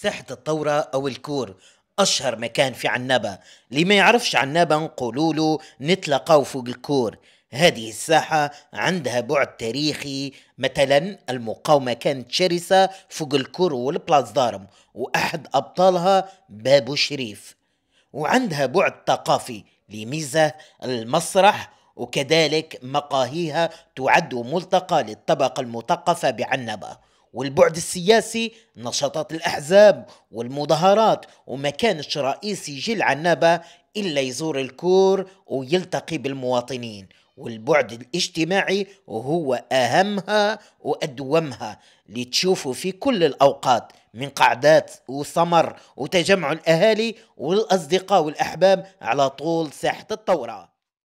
ساحة الثورة أو الكور أشهر مكان في عنابة اللي ما يعرفش عنابة نقولوا له نتلقاو فوق الكور هذه الساحة عندها بعد تاريخي مثلا المقاومة كانت شرسة فوق الكور والبلاز دارم وأحد أبطالها بابو شريف وعندها بعد ثقافي لميزة المسرح وكذلك مقاهيها تعد ملتقى للطبقة المثقفة بعنبة والبعد السياسي نشاطات الأحزاب والمظاهرات وما كانش رئيس يجي العنابة إلا يزور الكور ويلتقي بالمواطنين والبعد الاجتماعي وهو أهمها وأدومها اللي في كل الأوقات من قعدات وسمر وتجمع الأهالي والأصدقاء والأحباب على طول ساحة الثورة